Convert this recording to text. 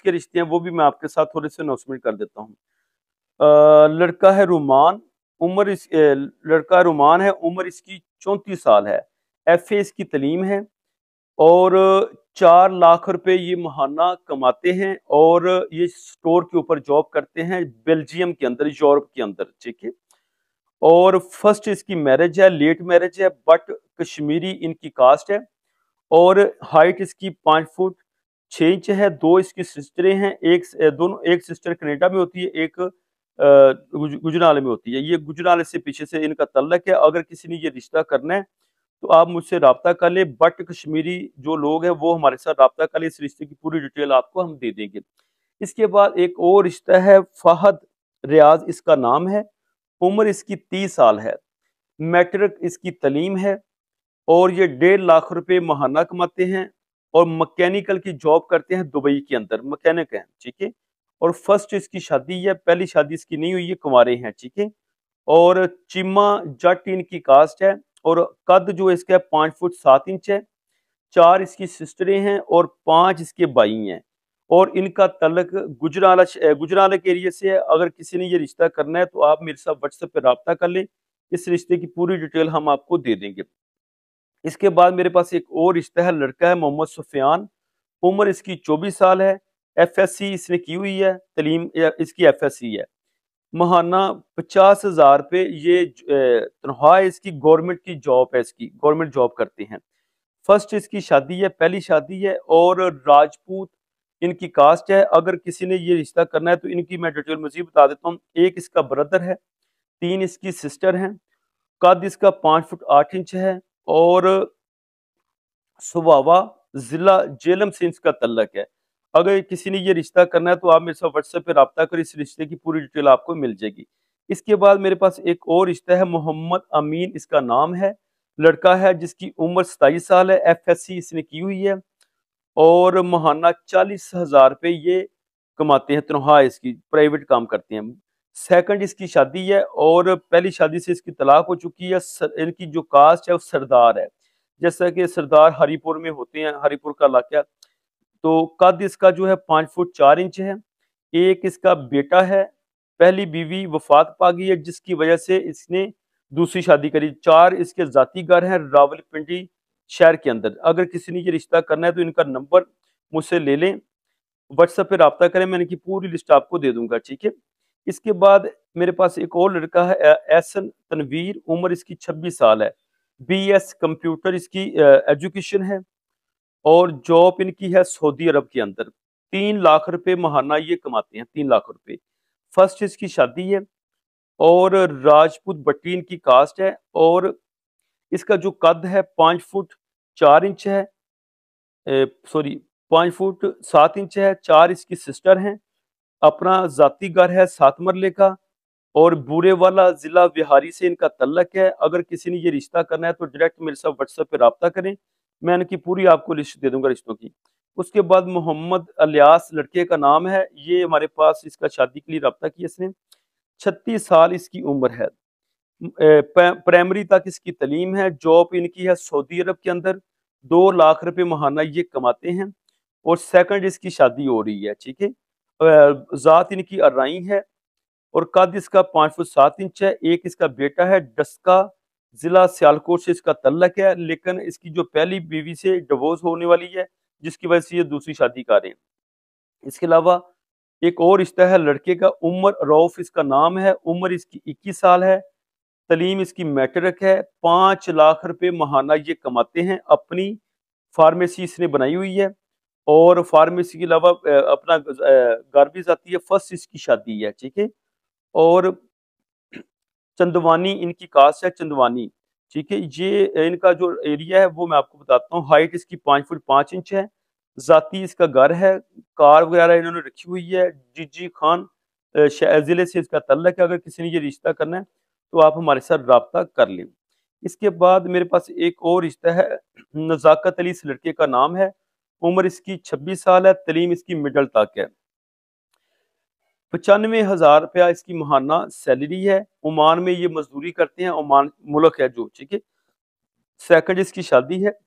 के रिश्ते हैं वो भी मैं आपके साथ थोड़े से अनाउंसमेंट कर देता हूँ लड़का है रुमान उम्र इस लड़का रुमान है उम्र इसकी चौंतीस साल है एफ ए इसकी तलीम है और चार लाख रुपए ये महाना कमाते हैं और ये स्टोर के ऊपर जॉब करते हैं बेल्जियम के अंदर यूरोप के अंदर ठीक है और फर्स्ट इसकी मैरिज है लेट मैरिज है बट कश्मीरी इनकी कास्ट है और हाइट इसकी पाँच फुट छः इंच है दो इसकी सिस्टरें हैं एक दोनों एक सिस्टर कनेडा में होती है एक गुजराल में होती है ये गुजराल से पीछे से इनका तल्लक है अगर किसी ने ये रिश्ता करना है तो आप मुझसे रबता कर लें बट कश्मीरी जो लोग हैं वो हमारे साथ रबता कर लें इस रिश्ते की पूरी डिटेल आपको हम दे देंगे इसके बाद एक और रिश्ता है फहद रियाज इसका नाम है उम्र इसकी तीस साल है मैट्रिक इसकी तलीम है और ये डेढ़ लाख रुपए महाना कमाते हैं और मैकेनिकल की जॉब करते हैं दुबई के अंदर मैकेनिक हैं ठीक है और फर्स्ट इसकी शादी है पहली शादी इसकी नहीं हुई है कुमारे हैं ठीक है और चिम्मा जट इनकी कास्ट है और कद जो इसका पाँच फुट सात इंच है चार इसकी सिस्टरें हैं और पांच इसके भाई हैं और इनका तलक गुजराला गुजराला के एरिए से है अगर किसी ने ये रिश्ता करना है तो आप मेरे साथ व्हाट्सएप पर रबता कर लें इस रिश्ते की पूरी डिटेल हम आपको दे देंगे इसके बाद मेरे पास एक और रिश्ता है लड़का है मोहम्मद सुफियान उम्र इसकी चौबीस साल है एफ एस सी इसने की हुई है तलीम इसकी एफ एस सी है महाना पचास हज़ार पे ये तनख्वाह इसकी गवर्नमेंट की जॉब है इसकी गवर्नमेंट जॉब करते हैं फर्स्ट इसकी शादी है पहली शादी है और राजपूत इनकी कास्ट है अगर किसी ने ये रिश्ता करना है तो इनकी मैं डिटेल मजीद बता देता हूँ एक इसका ब्रदर है तीन इसकी सिस्टर हैं कद इसका पाँच फुट आठ इंच है और सुबावा जिला जेलम से इसका तल्लक है अगर किसी ने ये रिश्ता करना है तो आप मेरे साथ व्हाट्सएप पर रबता कर इस रिश्ते की पूरी डिटेल आपको मिल जाएगी इसके बाद मेरे पास एक और रिश्ता है मोहम्मद अमीन इसका नाम है लड़का है जिसकी उम्र सताईस साल है एफ एस सी इसने की हुई है और महाना चालीस हज़ार रुपये ये कमाते हैं तनख्वाह इसकी प्राइवेट काम करते हैं सेकंड इसकी शादी है और पहली शादी से इसकी तलाक हो चुकी है सर, इनकी जो कास्ट है वो सरदार है जैसा कि सरदार हरीपुर में होते हैं हरीपुर का इलाका तो कद इसका जो है पाँच फुट चार इंच है एक इसका बेटा है पहली बीवी वफात पा गई है जिसकी वजह से इसने दूसरी शादी करी चार इसके जाती घर हैं रावलपिंडी शहर के अंदर अगर किसी ने ये रिश्ता करना है तो इनका नंबर मुझसे ले लें व्हाट्सएप पर रबता करें मैं इनकी पूरी लिस्ट आपको दे दूंगा ठीक है इसके बाद मेरे पास एक और लड़का है एसन तनवीर उम्र इसकी 26 साल है बीएस कंप्यूटर इसकी एजुकेशन है और जॉब इनकी है सऊदी अरब के अंदर तीन लाख रुपए महाना ये कमाते हैं तीन लाख रुपए फर्स्ट इसकी शादी है और राजपूत बटीन की कास्ट है और इसका जो कद है पाँच फुट चार इंच है सॉरी पाँच फुट सात इंच है चार इसकी सिस्टर हैं अपना जाति घर है सात मरले का और बूरे वाला ज़िला बिहारी से इनका तल्लक है अगर किसी ने ये रिश्ता करना है तो डायरेक्ट मेरे साथ व्हाट्सएप पर रबता करें मैं इनकी पूरी आपको लिस्ट दे दूंगा रिश्तों की उसके बाद मोहम्मद अलियास लड़के का नाम है ये हमारे पास इसका शादी के लिए रबता किया इसने छत्तीस साल इसकी उम्र है प्राइमरी तक इसकी तलीम है जॉब इनकी है सऊदी अरब के अंदर दो लाख रुपए महाना ये कमाते हैं और सेकंड इसकी शादी हो रही है ठीक है ज़ात इनकी अर्राई है और कद इसका पाँच फुट सात इंच है एक इसका बेटा है डस्का ज़िला सियालकोट से इसका तल्लक है लेकिन इसकी जो पहली बीवी से डिवोर्स होने वाली है जिसकी वजह से ये दूसरी शादी कर रहे हैं इसके अलावा एक और रिश्ता है लड़के का उमर रऊफ इसका नाम है उम्र इसकी इक्कीस साल है तलीम इसकी मैट्रिक है पाँच लाख रुपये महाना ये कमाते हैं अपनी फार्मेसी इसने बनाई हुई है और फार्मेसी के अलावा अपना भी आती है फर्स्ट इसकी शादी है ठीक है और चंदवानी इनकी कास्ट है चंदवानी ठीक है ये इनका जो एरिया है वो मैं आपको बताता हूँ हाइट इसकी पाँच फुट पाँच इंच है जाती इसका घर है कार वगैरह इन्होंने रखी हुई है जीजी खान ज़िले से इसका तल्लक है अगर किसी ने ये रिश्ता करना है तो आप हमारे साथ रबता कर लें इसके बाद मेरे पास एक और रिश्ता है नज़ाकत अली इस लड़के का नाम है उम्र इसकी छब्बीस साल है तलीम इसकी मिडल तक है पचानवे हज़ार रुपया इसकी महाना सैलरी है ओमान में ये मजदूरी करते हैं ओमान मुल्क है जो ठीक है सेकंड इसकी शादी है